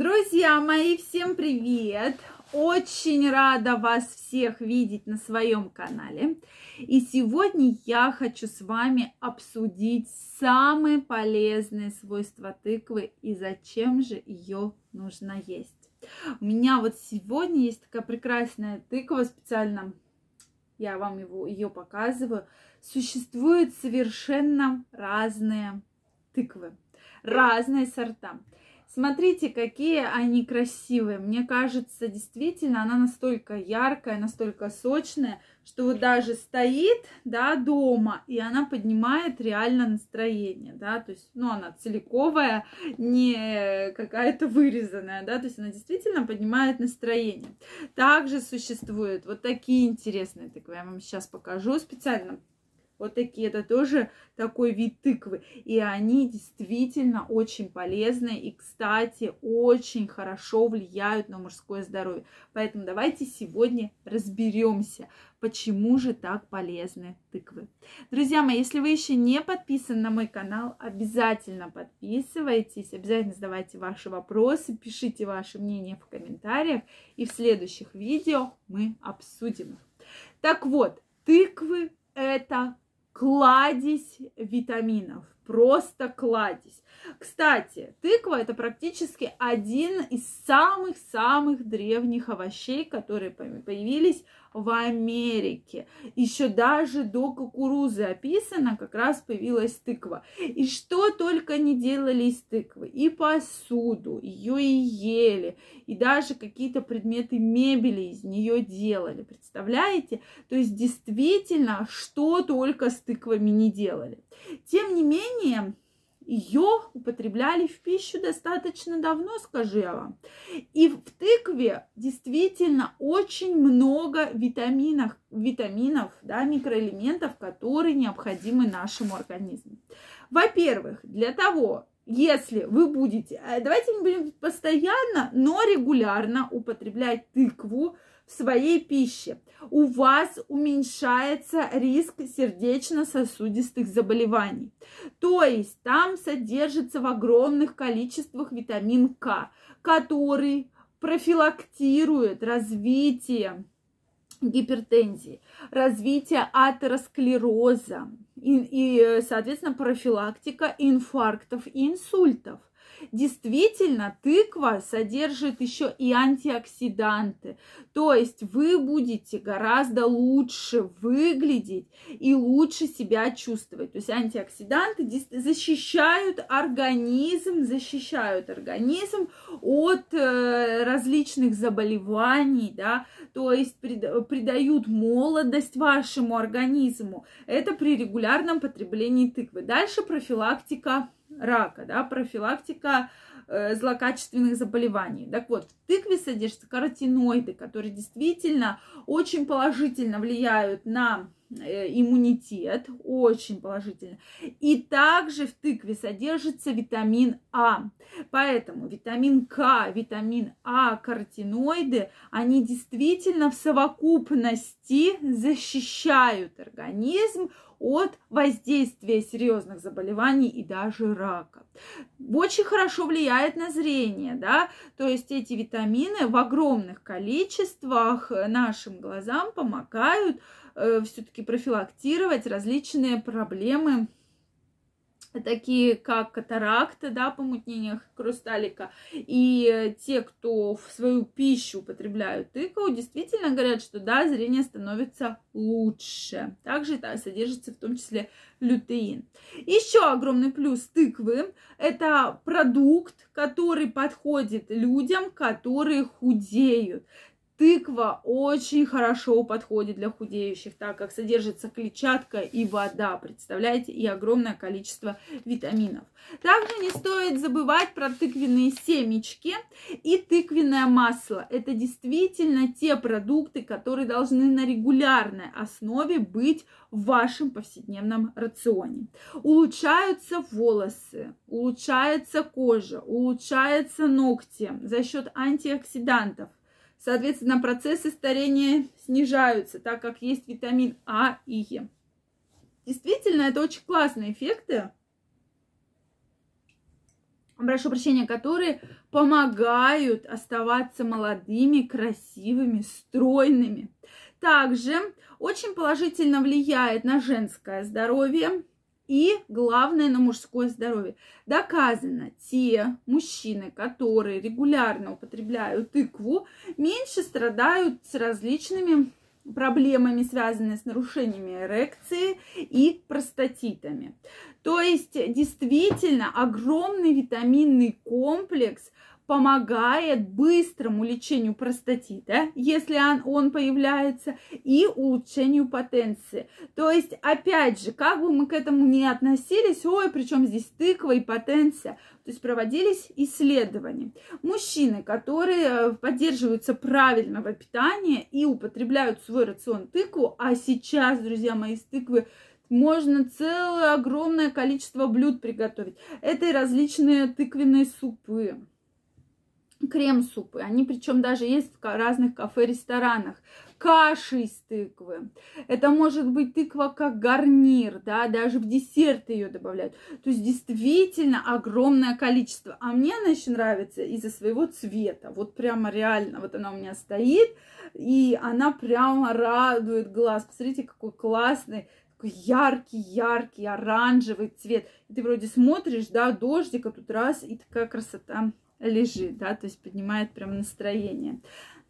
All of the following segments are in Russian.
Друзья мои, всем привет! Очень рада вас всех видеть на своем канале. И сегодня я хочу с вами обсудить самые полезные свойства тыквы и зачем же ее нужно есть. У меня вот сегодня есть такая прекрасная тыква, специально я вам его, ее показываю. Существуют совершенно разные тыквы, разные сорта. Смотрите, какие они красивые. Мне кажется, действительно, она настолько яркая, настолько сочная, что вот даже стоит, да, дома, и она поднимает реально настроение, да, то есть, ну, она целиковая, не какая-то вырезанная, да, то есть она действительно поднимает настроение. Также существуют вот такие интересные, так я вам сейчас покажу специально вот такие, это тоже такой вид тыквы. И они действительно очень полезны и, кстати, очень хорошо влияют на мужское здоровье. Поэтому давайте сегодня разберемся, почему же так полезны тыквы. Друзья мои, если вы еще не подписаны на мой канал, обязательно подписывайтесь, обязательно задавайте ваши вопросы, пишите ваше мнение в комментариях, и в следующих видео мы обсудим их. Так вот, тыквы это кладезь витаминов, просто кладезь. Кстати, тыква это практически один из самых-самых древних овощей, которые появились в Америке. Еще даже до кукурузы описано, как раз появилась тыква. И что только не делали из тыквы. И посуду, ее и ели, и даже какие-то предметы мебели из нее делали. Представляете? То есть действительно, что только с тыквами не делали. Тем не менее, ее употребляли в пищу достаточно давно, скажу я вам. И в тыкве действительно очень много витаминов, витаминов да, микроэлементов, которые необходимы нашему организму. Во-первых, для того, если вы будете, э, давайте не будем постоянно, но регулярно употреблять тыкву в своей пище, у вас уменьшается риск сердечно-сосудистых заболеваний. То есть там содержится в огромных количествах витамин К, который профилактирует развитие гипертензии, развитие атеросклероза и, и э, соответственно, профилактика инфарктов и инсультов. Действительно, тыква содержит еще и антиоксиданты. То есть вы будете гораздо лучше выглядеть и лучше себя чувствовать. То есть антиоксиданты защищают организм, защищают организм от э, различных заболеваний, да, то есть придают молодость вашему организму. Это при регулярном потреблении тыквы. Дальше профилактика рака, да, профилактика э, злокачественных заболеваний. Так вот, в тыкве содержатся каротиноиды, которые действительно очень положительно влияют на э, иммунитет, очень положительно. И также в тыкве содержится витамин А. Поэтому витамин К, витамин А, каротиноиды, они действительно в совокупности защищают организм от воздействия серьезных заболеваний и даже рака. Очень хорошо влияет на зрение, да, то есть эти витамины в огромных количествах нашим глазам помогают э, все-таки профилактировать различные проблемы такие как катаракта, да, помутнение хрусталика, и те, кто в свою пищу употребляют тыкву, действительно говорят, что да, зрение становится лучше. Также да, содержится в том числе лютеин. Еще огромный плюс тыквы – это продукт, который подходит людям, которые худеют. Тыква очень хорошо подходит для худеющих, так как содержится клетчатка и вода, представляете, и огромное количество витаминов. Также не стоит забывать про тыквенные семечки и тыквенное масло. Это действительно те продукты, которые должны на регулярной основе быть в вашем повседневном рационе. Улучшаются волосы, улучшается кожа, улучшаются ногти за счет антиоксидантов Соответственно, процессы старения снижаются, так как есть витамин А и Е. Действительно, это очень классные эффекты, прошу прощения, которые помогают оставаться молодыми, красивыми, стройными. Также очень положительно влияет на женское здоровье, и главное на мужское здоровье. Доказано, те мужчины, которые регулярно употребляют тыкву, меньше страдают с различными проблемами, связанными с нарушениями эрекции и простатитами. То есть действительно огромный витаминный комплекс помогает быстрому лечению простатита, если он, он появляется, и улучшению потенции. То есть, опять же, как бы мы к этому не относились, ой, причем здесь тыква и потенция, то есть проводились исследования. Мужчины, которые э, поддерживаются правильного питания и употребляют в свой рацион тыкву, а сейчас, друзья мои, из тыквы можно целое огромное количество блюд приготовить. Это и различные тыквенные супы, крем-супы. Они причем даже есть в разных кафе-ресторанах. Каши из тыквы. Это может быть тыква как гарнир, да, даже в десерт ее добавляют. То есть действительно огромное количество. А мне она еще нравится из-за своего цвета. Вот прямо реально, вот она у меня стоит, и она прямо радует глаз. Посмотрите, какой классный такой яркий-яркий оранжевый цвет. И ты вроде смотришь, да, дождик, а тут раз, и такая красота лежит, да, то есть поднимает прям настроение.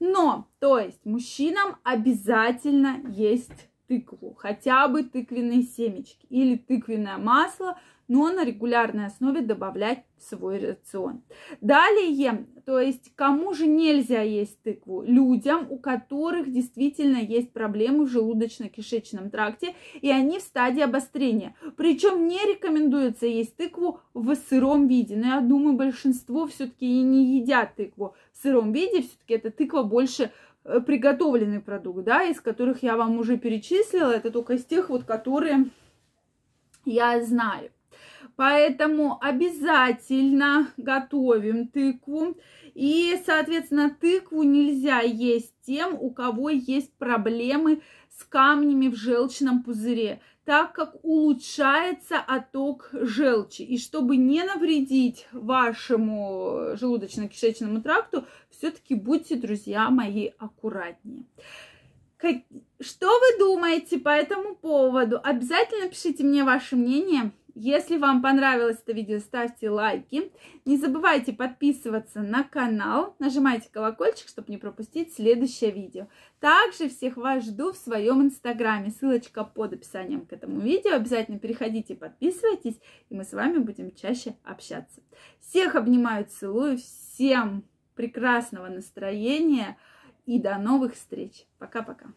Но, то есть, мужчинам обязательно есть тыкву, хотя бы тыквенные семечки или тыквенное масло, но на регулярной основе добавлять в свой рацион. Далее, то есть кому же нельзя есть тыкву? Людям, у которых действительно есть проблемы в желудочно-кишечном тракте, и они в стадии обострения. Причем не рекомендуется есть тыкву в сыром виде. Но я думаю, большинство все-таки и не едят тыкву в сыром виде. Все-таки эта тыква больше Э, приготовленный продукт, да, из которых я вам уже перечислила, это только из тех вот, которые я знаю. Поэтому обязательно готовим тыкву. И, соответственно, тыкву нельзя есть тем, у кого есть проблемы с камнями в желчном пузыре так как улучшается отток желчи. И чтобы не навредить вашему желудочно-кишечному тракту, все-таки будьте, друзья мои, аккуратнее. Что вы думаете по этому поводу? Обязательно пишите мне ваше мнение если вам понравилось это видео, ставьте лайки. Не забывайте подписываться на канал, нажимайте колокольчик, чтобы не пропустить следующее видео. Также всех вас жду в своем инстаграме, ссылочка под описанием к этому видео. Обязательно переходите, подписывайтесь, и мы с вами будем чаще общаться. Всех обнимаю, целую, всем прекрасного настроения и до новых встреч. Пока-пока.